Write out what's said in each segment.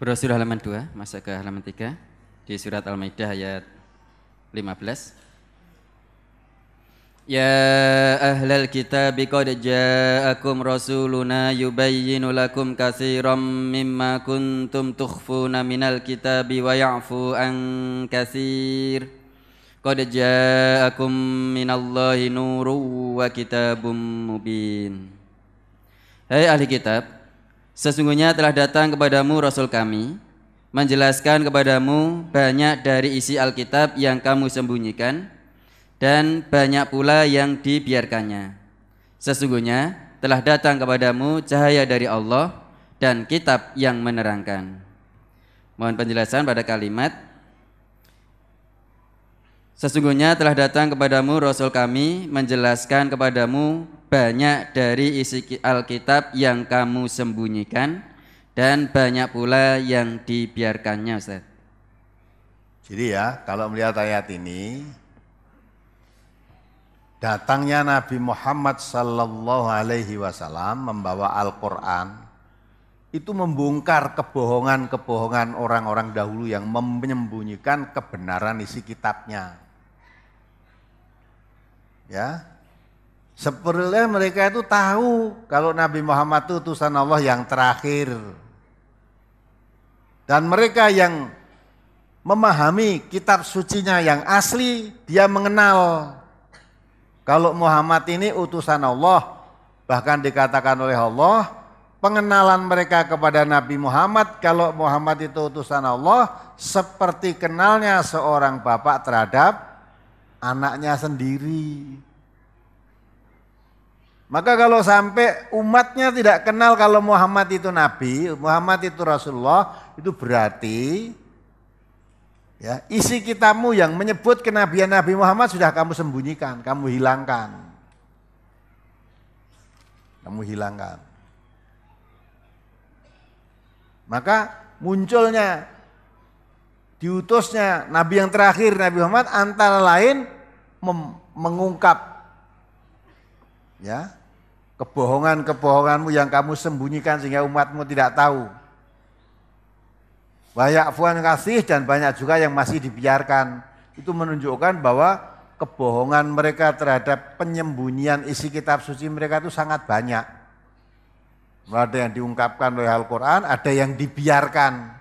Surah surah halaman 2 masuk ke halaman 3 di surat Al-Maidah ayat 15. Ya ahlal kitab qad ja'akum rasuluna yubayyinu lakum katsiran mimma kuntum tukhfuna minal kitabi wa ya'fu an katsir qad ja'akum minallahi nuru wa kitabum mubin Hai hey, ahli kitab Sesungguhnya telah datang kepadamu Rasul kami Menjelaskan kepadamu banyak dari isi Alkitab yang kamu sembunyikan Dan banyak pula yang dibiarkannya Sesungguhnya telah datang kepadamu cahaya dari Allah Dan kitab yang menerangkan Mohon penjelasan pada kalimat Sesungguhnya telah datang kepadamu Rasul kami menjelaskan kepadamu banyak dari isi Alkitab yang kamu sembunyikan dan banyak pula yang dibiarkannya Ustaz. Jadi ya kalau melihat ayat ini datangnya Nabi Muhammad Sallallahu Alaihi Wasallam membawa Al-Quran itu membongkar kebohongan-kebohongan orang-orang dahulu yang menyembunyikan kebenaran isi kitabnya. Ya. Sepertinya mereka itu tahu kalau Nabi Muhammad itu utusan Allah yang terakhir. Dan mereka yang memahami kitab sucinya yang asli, dia mengenal kalau Muhammad ini utusan Allah. Bahkan dikatakan oleh Allah, pengenalan mereka kepada Nabi Muhammad kalau Muhammad itu utusan Allah seperti kenalnya seorang bapak terhadap anaknya sendiri. Maka kalau sampai umatnya tidak kenal kalau Muhammad itu nabi, Muhammad itu Rasulullah, itu berarti ya, isi kitamu yang menyebut kenabian Nabi Muhammad sudah kamu sembunyikan, kamu hilangkan. Kamu hilangkan. Maka munculnya diutusnya Nabi yang terakhir Nabi Muhammad antara lain mengungkap ya kebohongan-kebohonganmu yang kamu sembunyikan sehingga umatmu tidak tahu. Banyak fuan kasih dan banyak juga yang masih dibiarkan. Itu menunjukkan bahwa kebohongan mereka terhadap penyembunyian isi kitab suci mereka itu sangat banyak. Ada yang diungkapkan oleh Al-Quran, ada yang dibiarkan.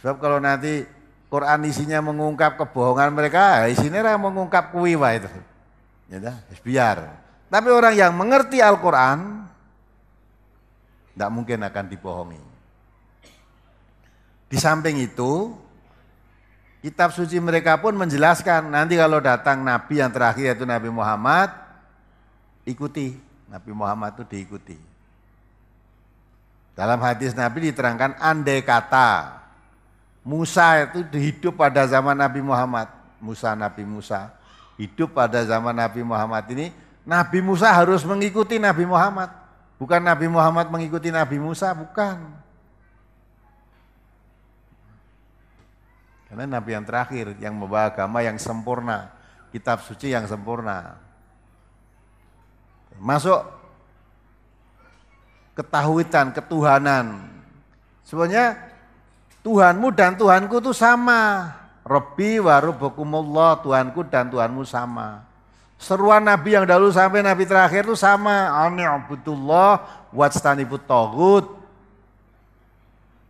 Sebab kalau nanti Quran isinya mengungkap kebohongan mereka, ya isinya orang yang mengungkap kuwi wae itu. Ya biar. Tapi orang yang mengerti Al-Qur'an tidak mungkin akan dibohongi. Di samping itu, kitab suci mereka pun menjelaskan nanti kalau datang nabi yang terakhir yaitu Nabi Muhammad, ikuti. Nabi Muhammad itu diikuti. Dalam hadis Nabi diterangkan andai kata Musa itu hidup pada zaman Nabi Muhammad. Musa, Nabi Musa. Hidup pada zaman Nabi Muhammad ini, Nabi Musa harus mengikuti Nabi Muhammad. Bukan Nabi Muhammad mengikuti Nabi Musa, bukan. Karena Nabi yang terakhir, yang membawa agama yang sempurna. Kitab suci yang sempurna. Masuk ketahuitan, ketuhanan. Sebenarnya Tuhanmu dan Tuhanku itu sama. Rabbi warubukumullah, Tuhanku dan Tuhanmu sama. Seruan Nabi yang dahulu sampai Nabi terakhir itu sama. Ani'budullah wadstanibut togut.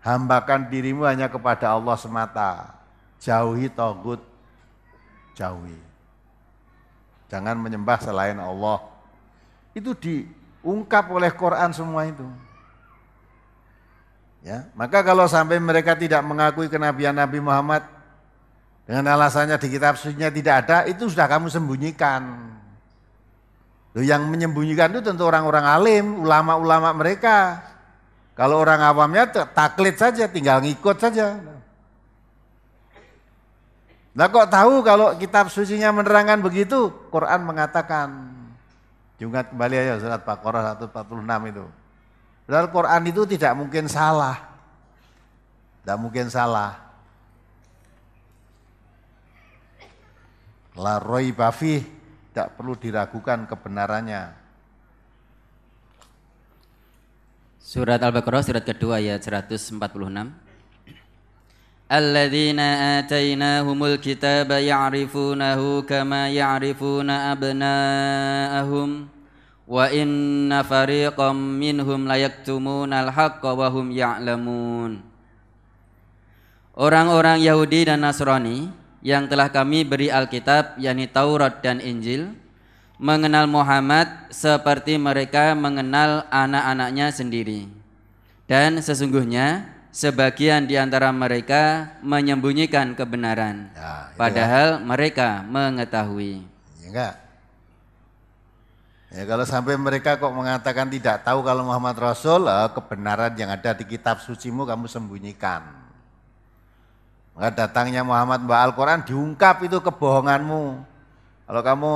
Hambakan dirimu hanya kepada Allah semata. Jauhi togut. Jauhi. Jangan menyembah selain Allah. Itu diungkap oleh Quran semua itu. Ya, maka kalau sampai mereka tidak mengakui kenabian Nabi Muhammad dengan alasannya di kitab sucinya tidak ada, itu sudah kamu sembunyikan. Loh, yang menyembunyikan itu tentu orang-orang alim, ulama-ulama mereka. Kalau orang awamnya taklid saja, tinggal ngikut saja. Nah kok tahu kalau kitab sucinya menerangkan begitu? Quran mengatakan. Jumat kembali aja surat Baqarah 146 itu. Padahal Quran itu tidak mungkin salah. Tidak mungkin salah. La roi bafih, tidak perlu diragukan kebenarannya. Surat Al-Baqarah surat kedua ayat 146. Alladzina atainahumul kitaba ya'rifunahu kama ya'rifuna abna'ahum wa inna fariqam minhum layaktumun al-haqqa wa hum ya'lamun Orang-orang Yahudi dan Nasrani yang telah kami beri Alkitab yakni Taurat dan Injil mengenal Muhammad seperti mereka mengenal anak-anaknya sendiri dan sesungguhnya sebagian di antara mereka menyembunyikan kebenaran ya, ya. padahal ya. mereka mengetahui ya, enggak Ya, kalau sampai mereka kok mengatakan tidak tahu kalau Muhammad Rasul, eh, kebenaran yang ada di kitab sucimu kamu sembunyikan. Maka datangnya Muhammad Mbak Al-Quran diungkap itu kebohonganmu. Kalau kamu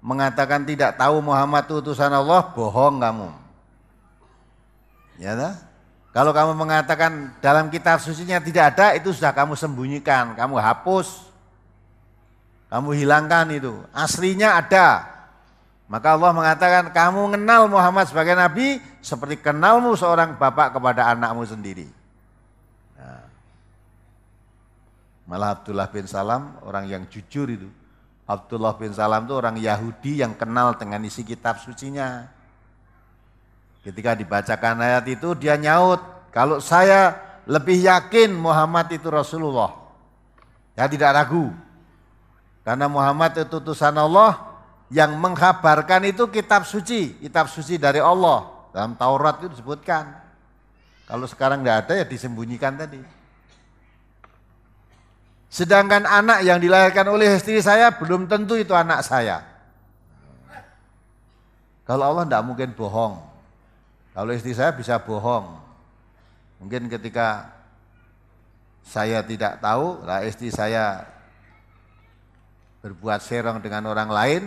mengatakan tidak tahu Muhammad itu utusan Allah, bohong kamu. Ya, nah? kalau kamu mengatakan dalam kitab sucinya tidak ada, itu sudah kamu sembunyikan, kamu hapus, kamu hilangkan itu. Aslinya ada, maka Allah mengatakan kamu kenal Muhammad sebagai nabi seperti kenalmu seorang bapak kepada anakmu sendiri. Nah. Malah Abdullah bin Salam orang yang jujur itu. Abdullah bin Salam itu orang Yahudi yang kenal dengan isi kitab sucinya. Ketika dibacakan ayat itu dia nyaut, kalau saya lebih yakin Muhammad itu Rasulullah. ya tidak ragu. Karena Muhammad itu utusan Allah, yang menghabarkan itu kitab suci, kitab suci dari Allah. Dalam Taurat itu disebutkan. Kalau sekarang tidak ada ya disembunyikan tadi. Sedangkan anak yang dilahirkan oleh istri saya belum tentu itu anak saya. Kalau Allah tidak mungkin bohong. Kalau istri saya bisa bohong. Mungkin ketika saya tidak tahu, lah istri saya berbuat serong dengan orang lain,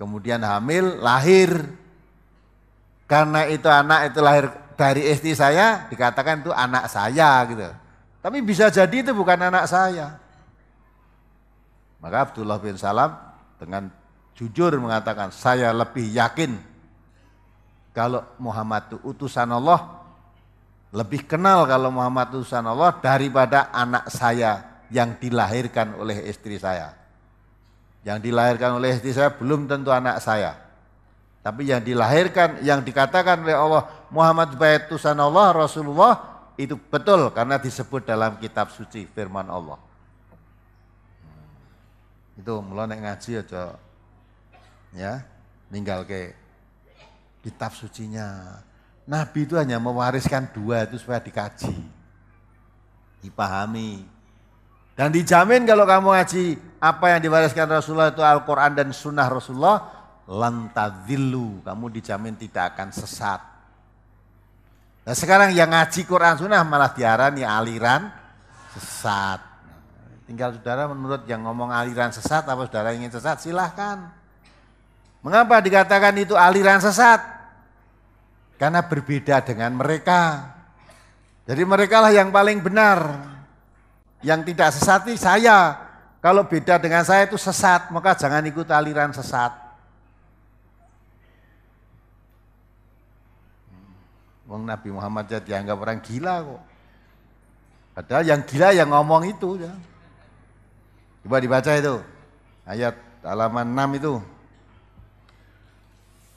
kemudian hamil, lahir. Karena itu anak itu lahir dari istri saya, dikatakan itu anak saya gitu. Tapi bisa jadi itu bukan anak saya. Maka Abdullah bin Salam dengan jujur mengatakan, saya lebih yakin kalau Muhammad itu utusan Allah, lebih kenal kalau Muhammad utusan Allah daripada anak saya yang dilahirkan oleh istri saya. Yang dilahirkan oleh istri saya belum tentu anak saya. Tapi yang dilahirkan, yang dikatakan oleh Allah Muhammad Baitusan Allah Rasulullah itu betul karena disebut dalam kitab suci firman Allah. Hmm. Itu mulai naik ngaji aja ya, ninggal ke kitab sucinya. Nabi itu hanya mewariskan dua itu supaya dikaji, dipahami, dan dijamin kalau kamu ngaji apa yang diwariskan Rasulullah itu Al-Quran dan Sunnah Rasulullah, lantadilu, kamu dijamin tidak akan sesat. Nah sekarang yang ngaji Quran Sunnah malah diarani aliran sesat. Tinggal saudara menurut yang ngomong aliran sesat apa saudara ingin sesat silahkan. Mengapa dikatakan itu aliran sesat? Karena berbeda dengan mereka. Jadi mereka lah yang paling benar. Yang tidak sesat ini saya. Kalau beda dengan saya itu sesat, maka jangan ikut aliran sesat. Wong Nabi Muhammad ya dianggap orang gila kok. Padahal yang gila yang ngomong itu. Ya. Coba dibaca itu. Ayat halaman 6 itu.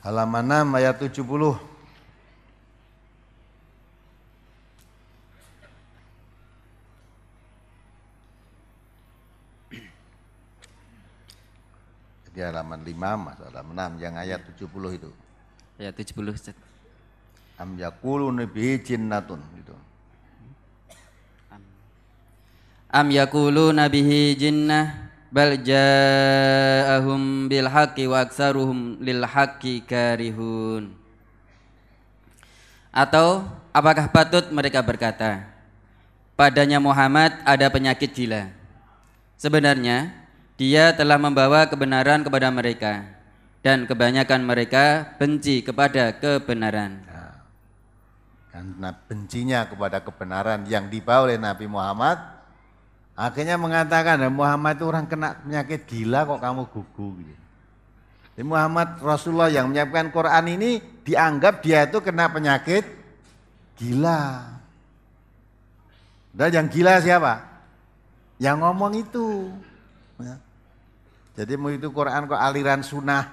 Halaman 6 ayat 70. Di halaman 5 Mas, halaman 6 yang ayat 70 iya. itu. Ayat 70 Ustaz. Am yakulu bihi jinnatun gitu. Am yakulu nabihi jinnah bal ja'ahum bil haqqi wa aktsaruhum lil haqqi karihun. Atau apakah patut mereka berkata, padanya Muhammad ada penyakit gila. Sebenarnya dia telah membawa kebenaran kepada mereka dan kebanyakan mereka benci kepada kebenaran. Ya. karena bencinya kepada kebenaran yang dibawa oleh Nabi Muhammad, akhirnya mengatakan Muhammad itu orang kena penyakit gila kok kamu gugu. Gitu. Jadi Muhammad Rasulullah yang menyiapkan Quran ini dianggap dia itu kena penyakit gila. Dan yang gila siapa? Yang ngomong itu. Ya. Jadi mau itu Quran kok aliran sunnah,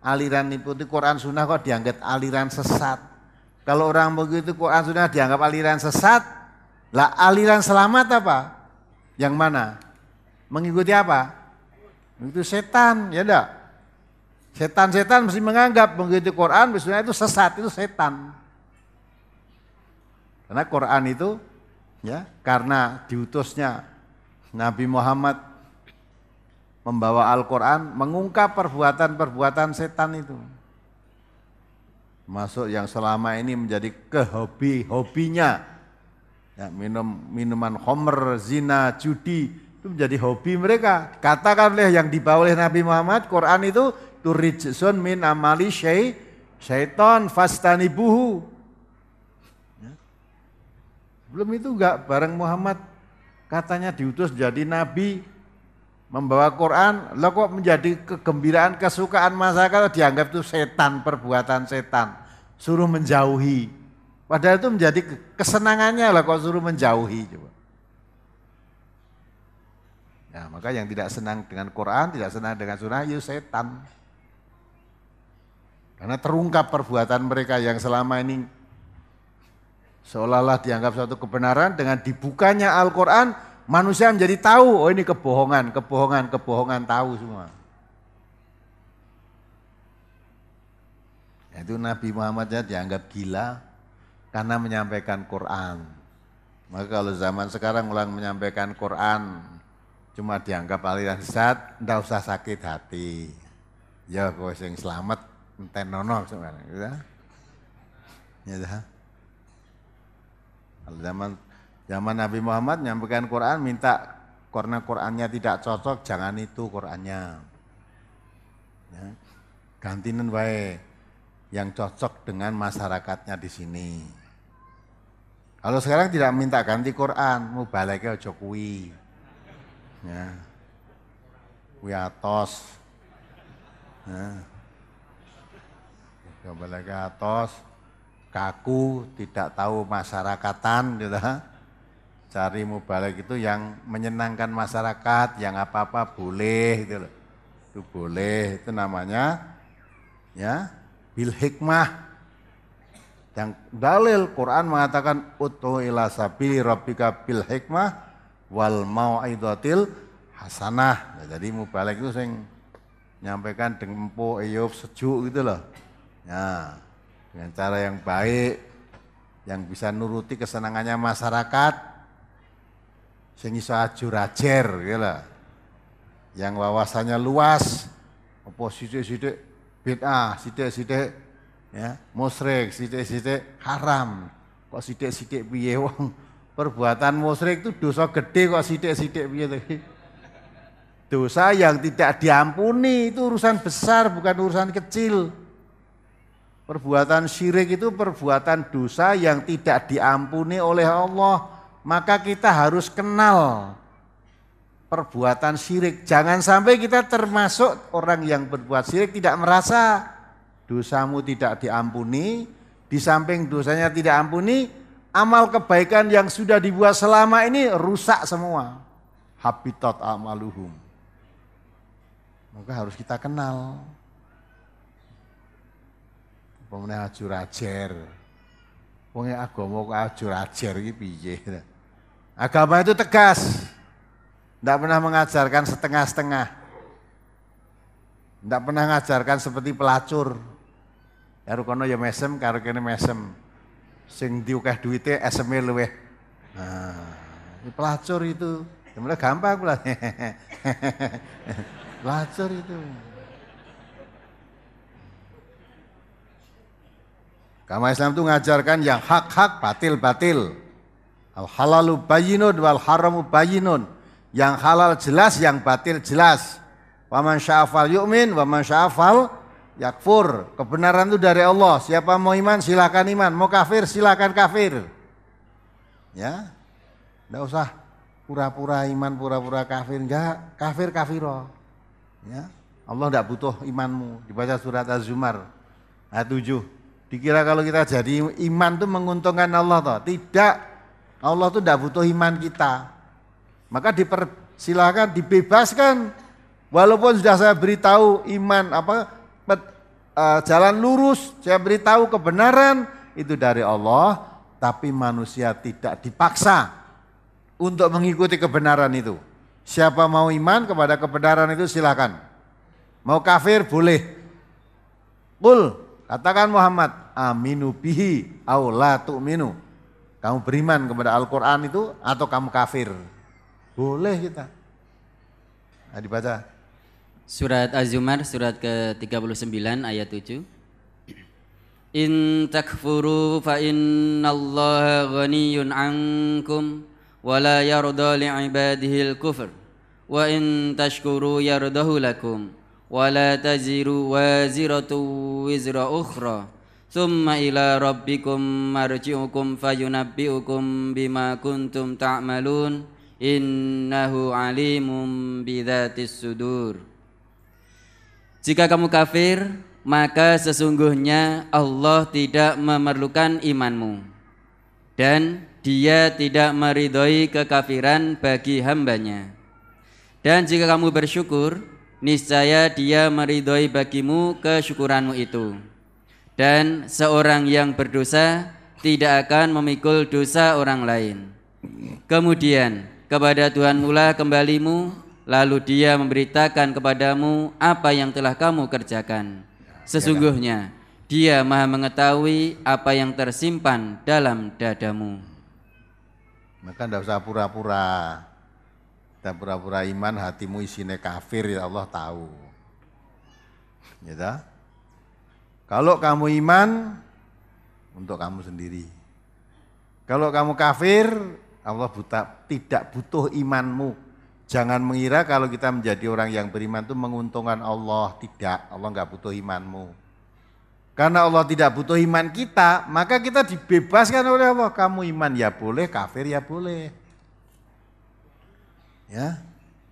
aliran itu Quran sunnah kok dianggap aliran sesat. Kalau orang begitu Quran sunnah dianggap aliran sesat, lah aliran selamat apa? Yang mana? Mengikuti apa? Itu setan, ya enggak? Setan-setan mesti menganggap mengikuti Quran, misalnya itu sesat, itu setan. Karena Quran itu ya karena diutusnya Nabi Muhammad membawa Al-Quran mengungkap perbuatan-perbuatan setan itu. Masuk yang selama ini menjadi kehobi-hobinya. Ya, minum minuman homer, zina, judi itu menjadi hobi mereka. katakanlah yang dibawa oleh Nabi Muhammad, Quran itu turijsun min amali syai, syaiton buhu Ya. Belum itu enggak bareng Muhammad katanya diutus jadi nabi membawa Quran, lo kok menjadi kegembiraan, kesukaan masyarakat dianggap itu setan, perbuatan setan. Suruh menjauhi. Padahal itu menjadi kesenangannya lah kok suruh menjauhi. Coba. Nah, maka yang tidak senang dengan Quran, tidak senang dengan sunnah, ya setan. Karena terungkap perbuatan mereka yang selama ini seolah-olah dianggap suatu kebenaran dengan dibukanya Al-Quran, Manusia menjadi tahu, oh ini kebohongan, kebohongan, kebohongan tahu semua. Nah, itu Nabi Muhammad ya dianggap gila karena menyampaikan Quran. Maka kalau zaman sekarang ulang menyampaikan Quran cuma dianggap aliran sesat, ndak usah sakit hati. Ya kowe sing selamat enten nono sebenarnya. Ya. Ya. Kalau zaman Zaman Nabi Muhammad menyampaikan Quran minta karena Qurannya tidak cocok jangan itu Qurannya. Ya. Gantinen yang cocok dengan masyarakatnya di sini. Kalau sekarang tidak minta ganti Quran, mau balik ke Jokowi, Ya. Kuwi atos. Ya. Kembali ke atos, kaku, tidak tahu masyarakatan gitu cari mubalik itu yang menyenangkan masyarakat, yang apa-apa boleh gitu loh. Itu boleh, itu namanya ya bil hikmah. Yang dalil Quran mengatakan utu ila sabili rabbika bil hikmah wal mau'idatil hasanah. Nah, jadi mubalik itu sing nyampaikan dengan empuk, sejuk gitu loh. Ya, dengan cara yang baik yang bisa nuruti kesenangannya masyarakat sing iso ajur-ajer ya lah. Yang wawasannya luas, apa sithik-sithik bid'ah, sithik-sithik ya, musyrik, sithik-sithik haram. Kok sithik-sithik piye wong perbuatan musyrik itu dosa gede kok sithik-sithik piye Dosa yang tidak diampuni itu urusan besar bukan urusan kecil. Perbuatan syirik itu perbuatan dosa yang tidak diampuni oleh Allah maka kita harus kenal perbuatan syirik. Jangan sampai kita termasuk orang yang berbuat syirik tidak merasa dosamu tidak diampuni, di samping dosanya tidak ampuni, amal kebaikan yang sudah dibuat selama ini rusak semua. Habitat amaluhum. Maka harus kita kenal. Pemenang ajur ajar. Pemenang agama kok ajur ajar ajur piye? Agama itu tegas. Tidak pernah mengajarkan setengah-setengah. Tidak pernah mengajarkan seperti pelacur. Ya, karo kono ya mesem, karo kene mesem. Sing diukah duitnya eseme luweh. Nah, pelacur itu. kemudian ya, gampang pula, pelacur itu. Agama Islam itu mengajarkan yang hak-hak, batil-batil. Al halalu bayinun wal haramu bayinun. Yang halal jelas, yang batil jelas. Waman sya'afal yu'min, waman sya'afal yakfur. Kebenaran itu dari Allah. Siapa mau iman silahkan iman, mau kafir silahkan kafir. Ya, tidak usah pura-pura iman, pura-pura kafir. Enggak, kafir kafiro. Ya, Allah tidak butuh imanmu. Dibaca surat Az-Zumar ayat 7. Dikira kalau kita jadi iman itu menguntungkan Allah toh. Tidak. Allah itu tidak butuh iman kita. Maka dipersilakan, dibebaskan. Walaupun sudah saya beritahu iman apa e, jalan lurus, saya beritahu kebenaran itu dari Allah, tapi manusia tidak dipaksa untuk mengikuti kebenaran itu. Siapa mau iman kepada kebenaran itu silakan. Mau kafir boleh. Kul, katakan Muhammad, aminu bihi au la tu'minu. Kamu beriman kepada Al-Quran itu atau kamu kafir? Boleh kita. Nah, dibaca. Surat Az-Zumar surat ke-39 ayat 7. In takfuru fa innallaha ghaniyun ankum wa la yarda li'ibadihi al-kufr wa in tashkuru yardahu lakum wa la taziru waziratu wizra ukhra Summa ila rabbikum marji'ukum fayunabbi'ukum bima kuntum ta'malun Innahu alimum bidhatis sudur Jika kamu kafir maka sesungguhnya Allah tidak memerlukan imanmu Dan dia tidak meridhoi kekafiran bagi hambanya Dan jika kamu bersyukur Niscaya dia meridhoi bagimu kesyukuranmu itu dan seorang yang berdosa tidak akan memikul dosa orang lain. Kemudian kepada Tuhan mula kembalimu, lalu Dia memberitakan kepadamu apa yang telah kamu kerjakan. Sesungguhnya Dia Maha mengetahui apa yang tersimpan dalam dadamu. Maka tidak usah pura-pura. Dan pura-pura iman hatimu isine kafir ya Allah tahu. Ya kalau kamu iman, untuk kamu sendiri. Kalau kamu kafir, Allah buta, tidak butuh imanmu. Jangan mengira kalau kita menjadi orang yang beriman itu menguntungkan Allah. Tidak, Allah nggak butuh imanmu. Karena Allah tidak butuh iman kita, maka kita dibebaskan oleh Allah. Kamu iman ya boleh, kafir ya boleh. Ya,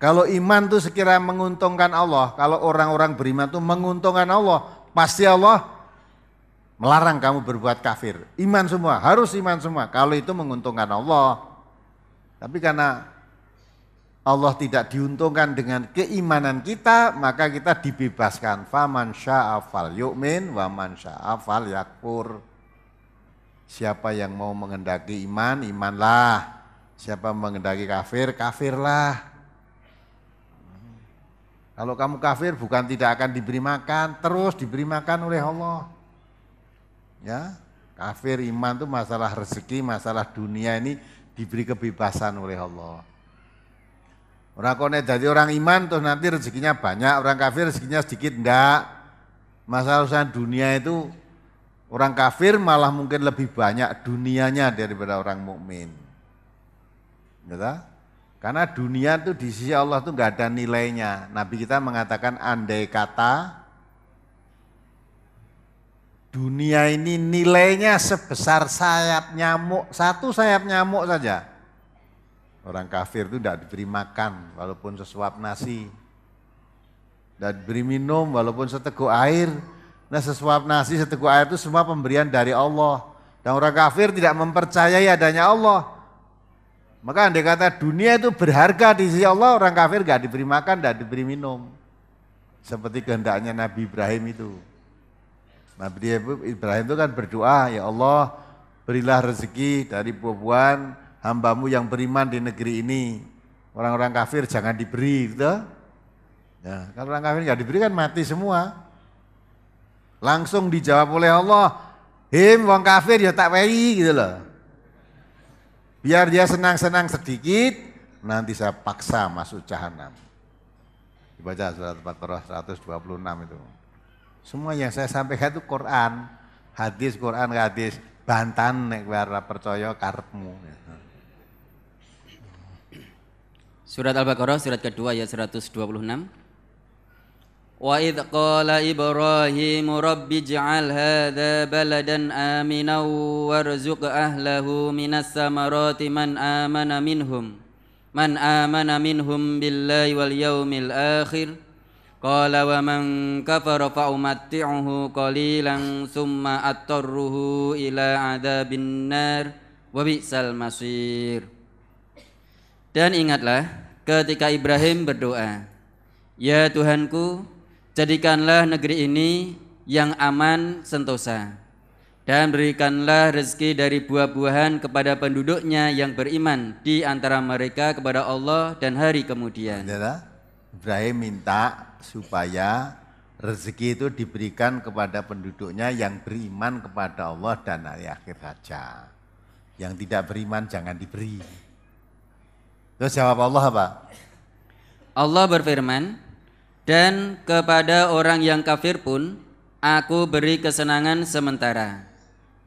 kalau iman itu sekiranya menguntungkan Allah, kalau orang-orang beriman itu menguntungkan Allah, Pasti Allah melarang kamu berbuat kafir. Iman semua, harus iman semua. Kalau itu menguntungkan Allah. Tapi karena Allah tidak diuntungkan dengan keimanan kita, maka kita dibebaskan. Faman sya'afal yu'min wa man sya'afal yakfur. Siapa yang mau mengendaki iman, imanlah. Siapa mengendaki kafir, kafirlah. Kalau kamu kafir bukan tidak akan diberi makan, terus diberi makan oleh Allah. Ya, kafir iman itu masalah rezeki, masalah dunia ini diberi kebebasan oleh Allah. Orang konek jadi orang iman terus nanti rezekinya banyak, orang kafir rezekinya sedikit enggak. Masalah urusan dunia itu orang kafir malah mungkin lebih banyak dunianya daripada orang mukmin. Betul? Ya karena dunia itu di sisi Allah itu nggak ada nilainya. Nabi kita mengatakan andai kata dunia ini nilainya sebesar sayap nyamuk, satu sayap nyamuk saja. Orang kafir itu tidak diberi makan walaupun sesuap nasi. Tidak diberi minum walaupun seteguk air. Nah sesuap nasi, seteguk air itu semua pemberian dari Allah. Dan orang kafir tidak mempercayai adanya Allah. Maka andai kata dunia itu berharga di sisi Allah, orang kafir gak diberi makan gak diberi minum. Seperti kehendaknya Nabi Ibrahim itu. Nabi Ibrahim itu kan berdoa, ya Allah berilah rezeki dari buah-buahan hambamu yang beriman di negeri ini. Orang-orang kafir jangan diberi, gitu. Ya, kalau orang kafir gak diberi kan mati semua. Langsung dijawab oleh Allah, him wong kafir ya tak wei gitu loh. Biar dia senang-senang sedikit, nanti saya paksa masuk jahanam. Dibaca surat Al-Baqarah 126 itu. Semua yang saya sampaikan itu Quran, hadis Quran hadis bantan nek ora percaya karepmu. Surat Al-Baqarah surat kedua ayat 126. Wa idh qala Ibrahim rabbi ij'al ahlahu minas samarati man amana man amana minhum billahi wal yawmil akhir qala wa man kafara fa umatti'uhu Dan ingatlah ketika Ibrahim berdoa Ya Tuhanku Jadikanlah negeri ini yang aman sentosa dan berikanlah rezeki dari buah-buahan kepada penduduknya yang beriman di antara mereka kepada Allah dan hari kemudian. Adalah Ibrahim minta supaya rezeki itu diberikan kepada penduduknya yang beriman kepada Allah dan hari akhir saja. Yang tidak beriman jangan diberi. Terus jawab Allah apa? Allah berfirman, dan kepada orang yang kafir pun aku beri kesenangan sementara.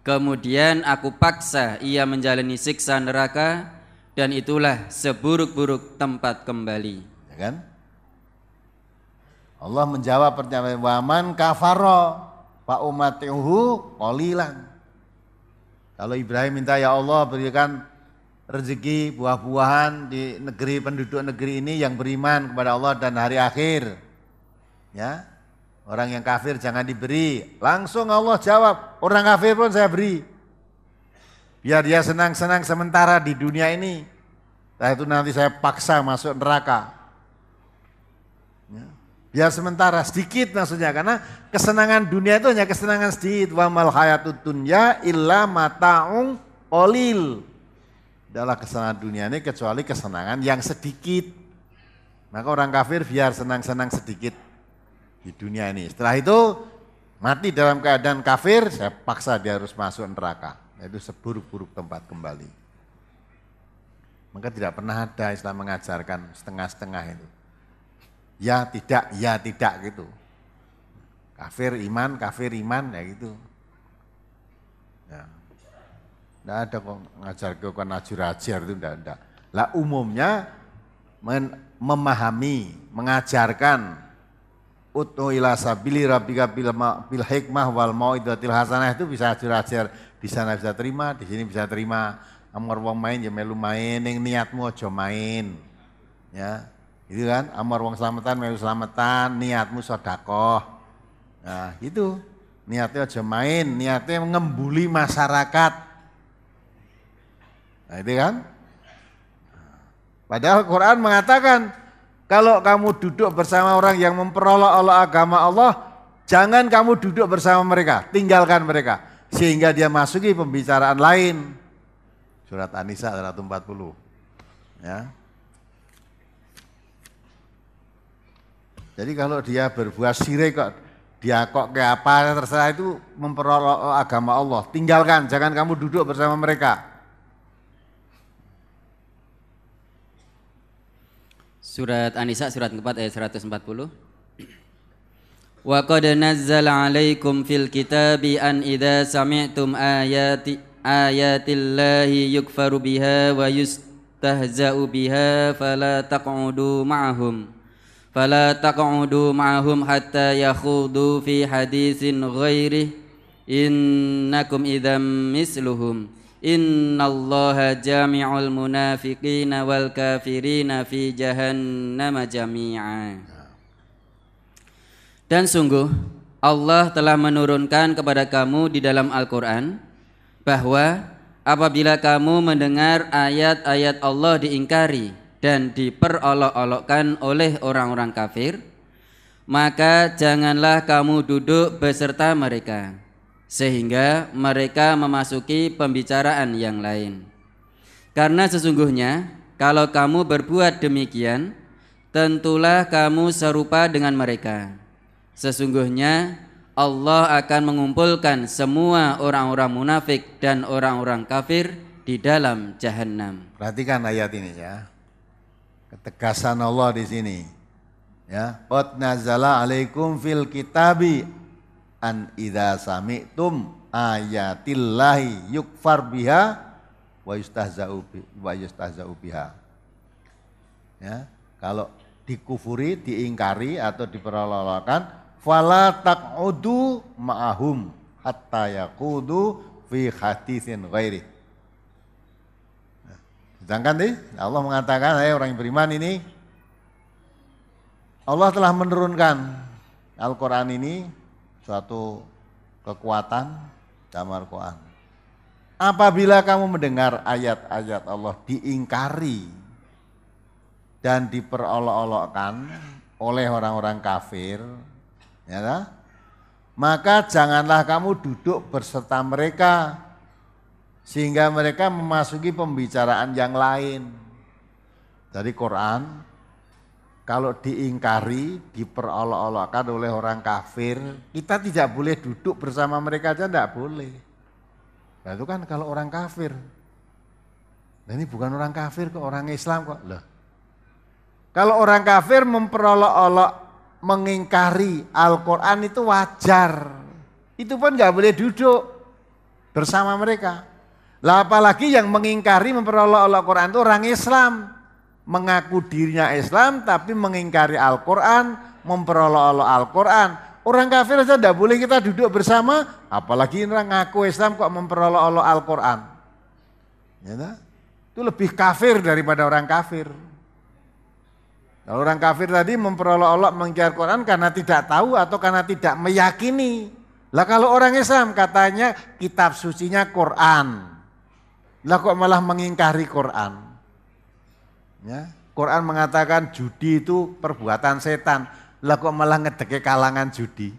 Kemudian aku paksa ia menjalani siksa neraka dan itulah seburuk-buruk tempat kembali. Ya kan? Allah menjawab pertanyaan waman kafaro fa umatihu qalilan. Kalau Ibrahim minta ya Allah berikan rezeki buah-buahan di negeri penduduk negeri ini yang beriman kepada Allah dan hari akhir. Ya. Orang yang kafir jangan diberi. Langsung Allah jawab, orang kafir pun saya beri. Biar dia senang-senang sementara di dunia ini. Nah itu nanti saya paksa masuk neraka. Ya. Biar sementara sedikit maksudnya karena kesenangan dunia itu hanya kesenangan sedikit. Wa mal hayatud dunya illa mataung olil. Adalah kesenangan dunia ini kecuali kesenangan yang sedikit. Maka orang kafir biar senang-senang sedikit di dunia ini. Setelah itu mati dalam keadaan kafir, saya paksa dia harus masuk neraka. Itu seburuk-buruk tempat kembali. Maka tidak pernah ada Islam mengajarkan setengah-setengah itu. Ya tidak, ya tidak gitu. Kafir iman, kafir iman, ya gitu. Ya. Tidak ada kok ngajar ke najur-ajar itu, tidak ada. Lah umumnya men, memahami, mengajarkan Utu ila sabili rabbika bil, bil hikmah wal mau'idatil hasanah itu bisa ajar-ajar di sana bisa terima, di sini bisa terima. Amar wong main ya melu main, ning niatmu aja main. Ya. Itu kan amar wong selamatan melu selamatan, niatmu sedekah. Nah, itu. Niatnya aja main, niatnya ngembuli masyarakat. Nah, itu kan? Padahal Quran mengatakan kalau kamu duduk bersama orang yang memperolok Allah agama Allah, jangan kamu duduk bersama mereka, tinggalkan mereka. Sehingga dia masuki pembicaraan lain. Surat An-Nisa 140. Ya. Jadi kalau dia berbuat syirik kok dia kok kayak apa terserah itu memperolok agama Allah. Tinggalkan, jangan kamu duduk bersama mereka. Surat An-Nisa surat keempat ayat 140. Wa qad nazzala 'alaikum fil kitabi an idza sami'tum ayati ayatillahi yukfaru biha wa yustahza'u biha fala taq'udu ma'ahum fala taq'udu ma'ahum hatta yakhudu fi haditsin ghairih innakum idzam misluhum Innallaha jami'ul munafiqina wal kafirina fi jahannama jami'a. Dan sungguh Allah telah menurunkan kepada kamu di dalam Al-Qur'an bahwa apabila kamu mendengar ayat-ayat Allah diingkari dan diperolok-olokkan oleh orang-orang kafir, maka janganlah kamu duduk beserta mereka sehingga mereka memasuki pembicaraan yang lain. Karena sesungguhnya, kalau kamu berbuat demikian, tentulah kamu serupa dengan mereka. Sesungguhnya, Allah akan mengumpulkan semua orang-orang munafik dan orang-orang kafir di dalam jahanam. Perhatikan ayat ini ya. Ketegasan Allah di sini. Ya, "Qad nazala alaikum fil kitabi an idza sami'tum ayatillahi yukfar biha wa yustahza'u wa yustahza'u biha. Ya, kalau dikufuri, diingkari atau diperololokan fala taq'udu ma'ahum hatta yaqudu fi haditsin ghairi. Ya, sedangkan nih Allah mengatakan, hey, orang yang beriman ini, Allah telah menurunkan Al-Qur'an ini suatu kekuatan dalam Al-Quran. Apabila kamu mendengar ayat-ayat Allah diingkari dan diperolok-olokkan oleh orang-orang kafir, ya lah, maka janganlah kamu duduk berserta mereka sehingga mereka memasuki pembicaraan yang lain. Dari Quran kalau diingkari, diperolok-olokkan oleh orang kafir, kita tidak boleh duduk bersama mereka aja tidak boleh. Nah itu kan kalau orang kafir. Nah ini bukan orang kafir ke orang Islam kok. Loh. Kalau orang kafir memperolok-olok, mengingkari Al-Quran itu wajar. Itu pun nggak boleh duduk bersama mereka. Lah apalagi yang mengingkari memperolok-olok Quran itu orang Islam mengaku dirinya Islam tapi mengingkari Al-Quran, memperolok-olok Al-Quran. Orang kafir saja tidak boleh kita duduk bersama, apalagi orang ngaku Islam kok memperolok-olok Al-Quran. Ya, itu lebih kafir daripada orang kafir. Kalau orang kafir tadi memperolok-olok mengingkari Quran karena tidak tahu atau karena tidak meyakini. Lah kalau orang Islam katanya kitab sucinya Quran. Lah kok malah mengingkari Quran? Ya. Quran mengatakan judi itu perbuatan setan. Lah kok malah ngedeke kalangan judi?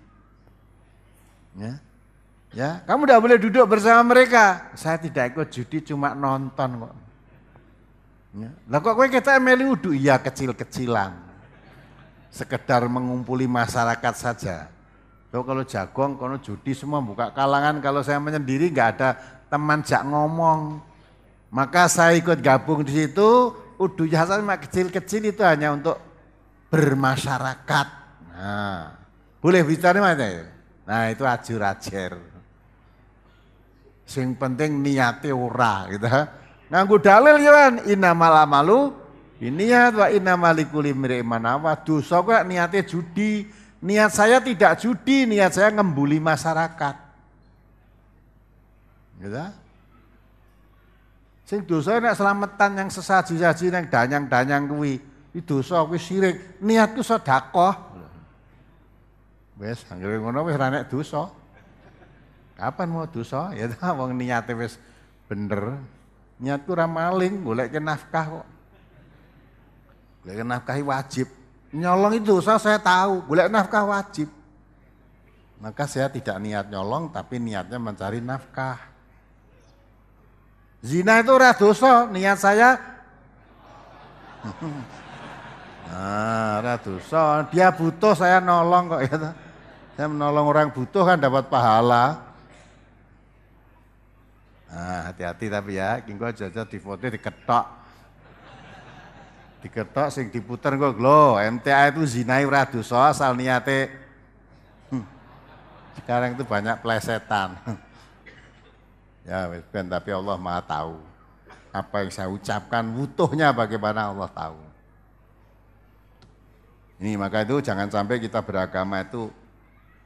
Ya. Ya, kamu tidak boleh duduk bersama mereka. Saya tidak ikut judi, cuma nonton kok. Ya. Lah kok kowe kita meli wudu iya kecil-kecilan. Sekedar mengumpuli masyarakat saja. Tuh kalau jagong, kalau judi semua buka kalangan. Kalau saya menyendiri nggak ada teman jak ngomong. Maka saya ikut gabung di situ, Uduyah sama kecil-kecil itu hanya untuk bermasyarakat. Nah, boleh bicara mana? ya? Nah itu ajur ajer. Sing penting niatnya ora gitu. Nganggu dalil ya kan? Ina ini ya wa ina malikuli manawa. Nah, dosa kok niatnya judi. Niat saya tidak judi, niat saya ngembuli masyarakat. Gitu. Sing dosa nek selametan yang sesaji-saji yang danyang-danyang kuwi. Iki dosa kuwi syirik. Niat sedekah. Wes anggere ngono wis ra nek dosa. Kapan mau dosa? Ya ta wong niate wis bener. Niatku ora maling, golek nafkah kok. Golek nafkah wajib. Nyolong itu dosa saya tahu, golek nafkah wajib. Maka saya tidak niat nyolong tapi niatnya mencari nafkah. Zina itu ora dosa, niat saya Nah, ora dosa. Dia butuh saya nolong kok ya. Saya menolong orang butuh kan dapat pahala. Nah, hati-hati tapi ya, kingko aja difoto diketok. Diketok sing diputer kok lho, MTA itu zina ora dosa asal niate. Hmm. Sekarang itu banyak plesetan. Ya ben, tapi Allah Maha tahu. Apa yang saya ucapkan utuhnya bagaimana Allah tahu. Ini maka itu jangan sampai kita beragama itu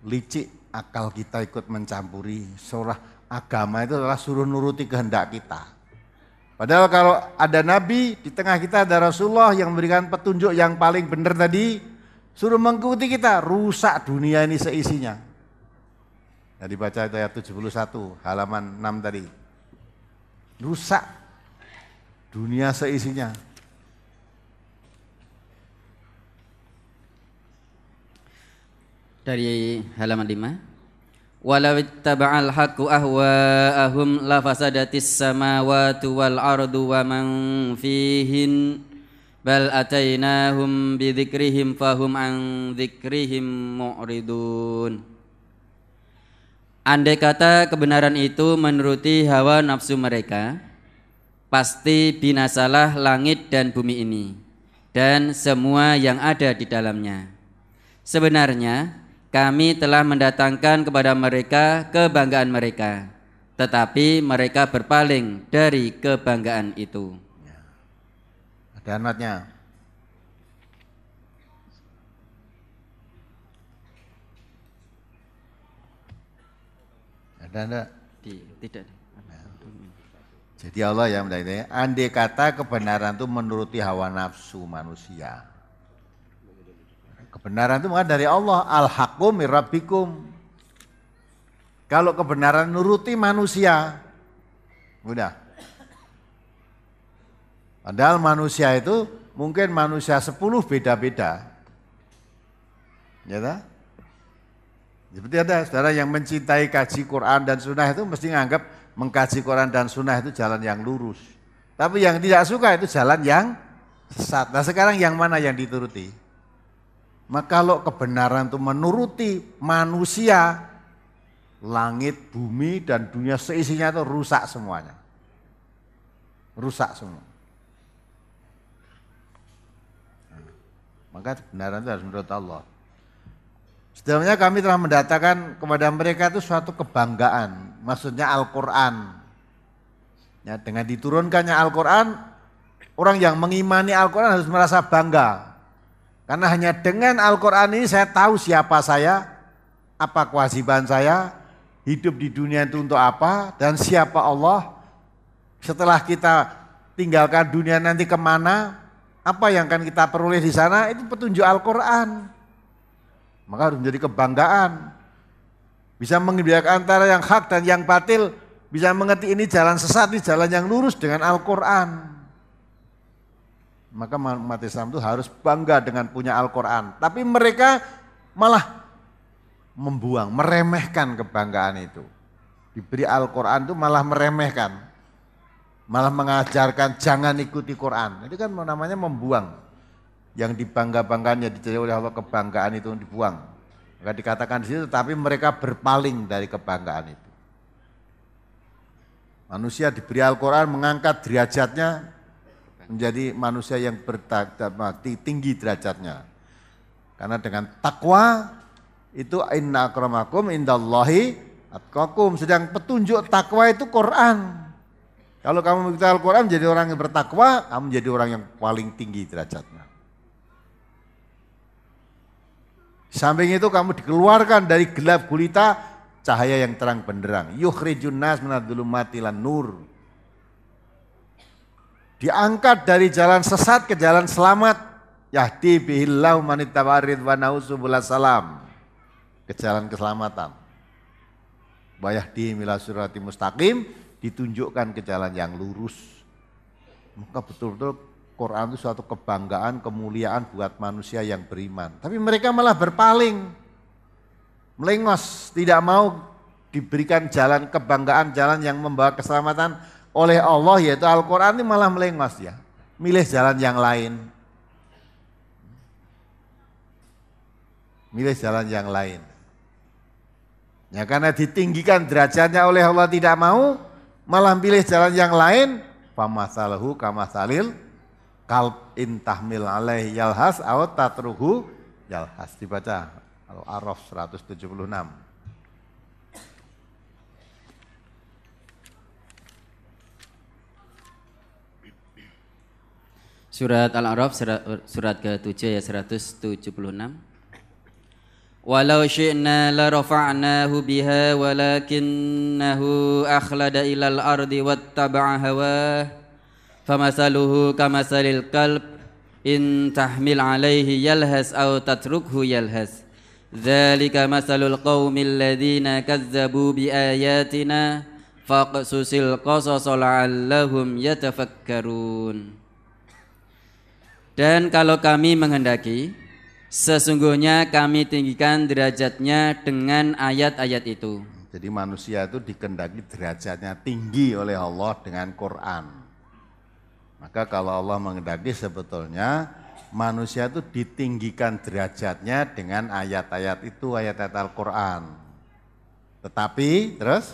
licik akal kita ikut mencampuri surah agama itu adalah suruh nuruti kehendak kita. Padahal kalau ada nabi di tengah kita ada Rasulullah yang memberikan petunjuk yang paling benar tadi suruh mengikuti kita rusak dunia ini seisinya. Nah, dibaca ayat 71 halaman 6 tadi. Rusak dunia seisinya. Dari halaman 5. Walau ittaba'al haqqu ahwa'ahum lafasadatis samawati wal ardu wa man fihin bal atainahum bidzikrihim fahum an dzikrihim mu'ridun. Andai kata kebenaran itu menuruti hawa nafsu mereka, pasti binasalah langit dan bumi ini, dan semua yang ada di dalamnya. Sebenarnya, kami telah mendatangkan kepada mereka kebanggaan mereka, tetapi mereka berpaling dari kebanggaan itu. Ya. Ada anaknya. Ada enggak? tidak. Nah. Jadi Allah yang ini, andai kata kebenaran itu menuruti hawa nafsu manusia. Kebenaran itu bukan dari Allah, al hakumirabikum. rabbikum. Kalau kebenaran nuruti manusia, mudah. Padahal manusia itu mungkin manusia sepuluh beda-beda. Ya tak? Seperti ada saudara yang mencintai kaji Quran dan sunnah itu mesti menganggap mengkaji Quran dan sunnah itu jalan yang lurus. Tapi yang tidak suka itu jalan yang sesat. Nah sekarang yang mana yang dituruti? Maka kalau kebenaran itu menuruti manusia, langit, bumi, dan dunia seisinya itu rusak semuanya. Rusak semua. Maka kebenaran itu harus menurut Allah. Sebenarnya kami telah mendatangkan kepada mereka itu suatu kebanggaan, maksudnya Al-Quran. Ya, dengan diturunkannya Al-Quran, orang yang mengimani Al-Quran harus merasa bangga. Karena hanya dengan Al-Quran ini saya tahu siapa saya, apa kewajiban saya, hidup di dunia itu untuk apa, dan siapa Allah. Setelah kita tinggalkan dunia nanti kemana, apa yang akan kita peroleh di sana, itu petunjuk Al-Quran. Maka harus menjadi kebanggaan. Bisa mengembirakan antara yang hak dan yang batil, bisa mengerti ini jalan sesat, ini jalan yang lurus dengan Al-Qur'an. Maka umat Islam itu harus bangga dengan punya Al-Qur'an. Tapi mereka malah membuang, meremehkan kebanggaan itu. Diberi Al-Qur'an itu malah meremehkan. Malah mengajarkan jangan ikuti Quran. Itu kan namanya membuang yang dibangga-bangkannya dicari oleh Allah kebanggaan itu dibuang. Maka dikatakan di situ, tapi mereka berpaling dari kebanggaan itu. Manusia diberi Al-Quran mengangkat derajatnya menjadi manusia yang bertakwa tinggi derajatnya. Karena dengan takwa itu inna akramakum indallahi atqakum. Sedang petunjuk takwa itu Quran. Kalau kamu mengikuti Al-Quran menjadi orang yang bertakwa, kamu menjadi orang yang paling tinggi derajatnya. Samping itu kamu dikeluarkan dari gelap gulita cahaya yang terang benderang. Yukhrijun nas nur. Diangkat dari jalan sesat ke jalan selamat. Yahdi bihillahu manittabarid wa nausubulah salam. Ke jalan keselamatan. bayah mila surati mustaqim ditunjukkan ke jalan yang lurus. Maka betul-betul Quran itu suatu kebanggaan, kemuliaan buat manusia yang beriman. Tapi mereka malah berpaling, melengos, tidak mau diberikan jalan kebanggaan, jalan yang membawa keselamatan oleh Allah yaitu Al-Quran ini malah melengos ya. Milih jalan yang lain. Milih jalan yang lain. Ya karena ditinggikan derajatnya oleh Allah tidak mau, malah pilih jalan yang lain, famasalahu kamasalil kalb intahmil alaih yalhas aw tatruhu yalhas dibaca Al-Araf 176 Surat Al-Araf surat, surat ke-7 ya 176 Walau syi'na la rafa'nahu biha walakinnahu akhlada ilal ardi wattaba'a hawah famasaluhu kamasalil kalb in tahmil alaihi yalhas au tatrukhu yalhas Zalika masalul qawmi ladzina kazzabu bi ayatina faqsusil qasasa la'allahum yatafakkarun dan kalau kami menghendaki sesungguhnya kami tinggikan derajatnya dengan ayat-ayat itu jadi manusia itu dikendaki derajatnya tinggi oleh Allah dengan Quran maka kalau Allah mengendaki sebetulnya manusia itu ditinggikan derajatnya dengan ayat-ayat itu, ayat-ayat Al-Quran. Tetapi, terus?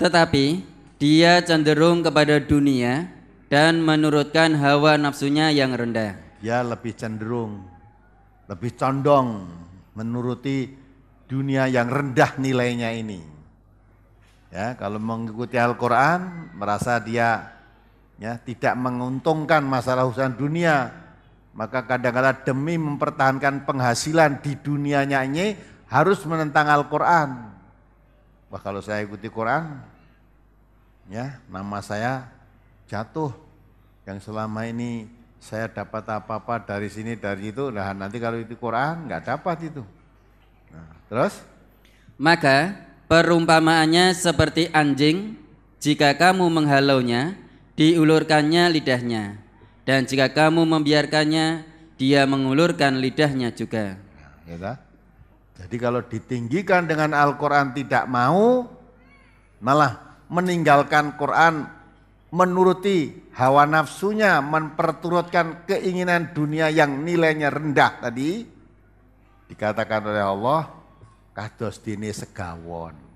Tetapi, dia cenderung kepada dunia dan menurutkan hawa nafsunya yang rendah. Dia lebih cenderung, lebih condong menuruti dunia yang rendah nilainya ini. Ya, kalau mengikuti Al-Quran, merasa dia ya tidak menguntungkan masalah urusan dunia maka kadang kadang demi mempertahankan penghasilan di dunianya ini harus menentang Al-Quran wah kalau saya ikuti Quran ya nama saya jatuh yang selama ini saya dapat apa-apa dari sini dari itu nah nanti kalau itu Quran nggak dapat itu nah, terus maka perumpamaannya seperti anjing jika kamu menghalaunya diulurkannya lidahnya dan jika kamu membiarkannya dia mengulurkan lidahnya juga ya, jadi kalau ditinggikan dengan Al-Quran tidak mau malah meninggalkan Quran menuruti hawa nafsunya memperturutkan keinginan dunia yang nilainya rendah tadi dikatakan oleh Allah kados dini segawon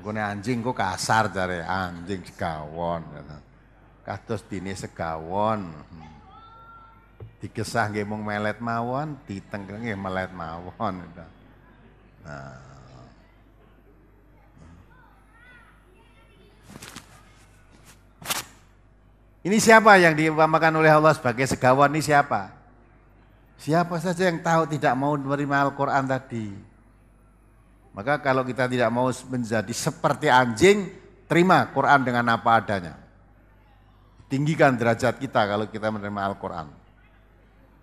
gue anjing kok kasar dari anjing segawon kata. Kados segawon. dikesah nggih mau melet mawon, ditengkeng nggih melet mawon Nah. Ini siapa yang diumpamakan oleh Allah sebagai segawon ini siapa? Siapa saja yang tahu tidak mau menerima Al-Quran tadi? Maka kalau kita tidak mau menjadi seperti anjing, terima Quran dengan apa adanya. Tinggikan derajat kita kalau kita menerima Al-Quran.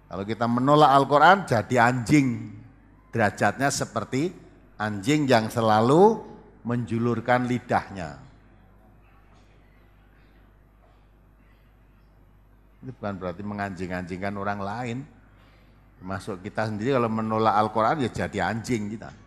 Kalau kita menolak Al-Quran, jadi anjing. Derajatnya seperti anjing yang selalu menjulurkan lidahnya. Ini bukan berarti menganjing-anjingkan orang lain. Termasuk kita sendiri kalau menolak Al-Quran ya jadi anjing kita.